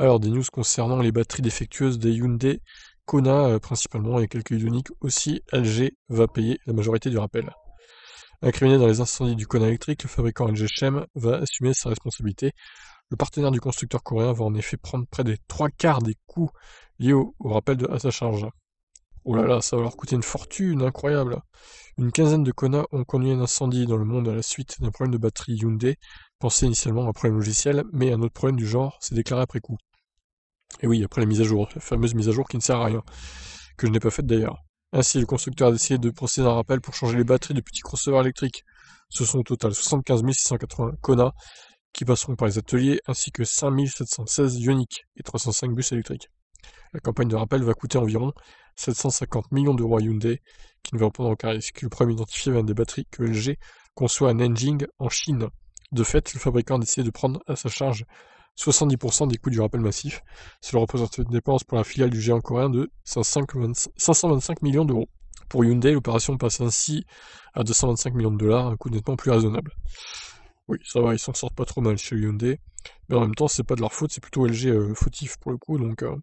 Alors, des news concernant les batteries défectueuses des Hyundai Kona, euh, principalement, et quelques ioniques, aussi. LG va payer la majorité du rappel. Incriminé dans les incendies du Kona électrique, le fabricant LG Chem va assumer sa responsabilité. Le partenaire du constructeur coréen va en effet prendre près des trois quarts des coûts liés au, rappel de, à sa charge. Oh là là, ça va leur coûter une fortune, incroyable. Une quinzaine de Kona ont connu un incendie dans le monde à la suite d'un problème de batterie Hyundai, pensé initialement à un problème logiciel, mais un autre problème du genre s'est déclaré après coup. Et oui, après la mise à jour, la fameuse mise à jour qui ne sert à rien, que je n'ai pas faite d'ailleurs. Ainsi, le constructeur a décidé de procéder à un rappel pour changer les batteries de petits crossovers électriques. Ce sont au total 75 680 Kona qui passeront par les ateliers, ainsi que 716 Ioniq et 305 bus électriques. La campagne de rappel va coûter environ 750 millions d'euros à Hyundai, qui ne va prendre aucun risque. Le problème identifié vient des batteries que LG conçoit à Nanjing, en Chine. De fait, le fabricant a décidé de prendre à sa charge 70% des coûts du rappel massif. Cela représente une dépense pour la filiale du géant coréen de 525 millions d'euros. Pour Hyundai, l'opération passe ainsi à 225 millions de dollars, un coût nettement plus raisonnable. Oui, ça va, ils s'en sortent pas trop mal chez Hyundai, mais en même temps, c'est pas de leur faute, c'est plutôt LG euh, fautif pour le coup, donc. Euh.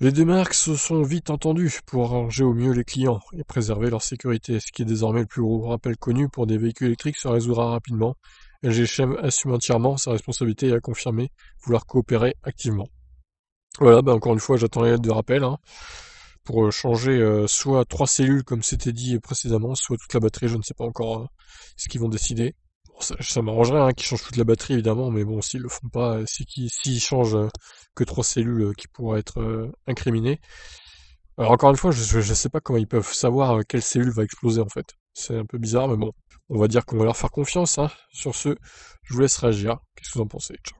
Les deux marques se sont vite entendues pour arranger au mieux les clients et préserver leur sécurité, ce qui est désormais le plus gros rappel connu pour des véhicules électriques se résoudra rapidement LGHM assume entièrement sa responsabilité et a confirmé vouloir coopérer activement. Voilà, bah, encore une fois, j'attends les lettres de rappel hein, pour euh, changer euh, soit trois cellules comme c'était dit précédemment, soit toute la batterie, je ne sais pas encore hein, ce qu'ils vont décider. Bon, ça, m'arrangerait hein, qu'ils changent toute la batterie évidemment, mais bon, s'ils le font pas, euh, c'est qu'ils s'ils changent que trois cellules qui pourraient être incriminées. Alors encore une fois, je ne sais pas comment ils peuvent savoir quelle cellule va exploser en fait. C'est un peu bizarre, mais bon, on va dire qu'on va leur faire confiance hein. sur ce. Je vous laisse réagir. Qu'est-ce que vous en pensez Ciao.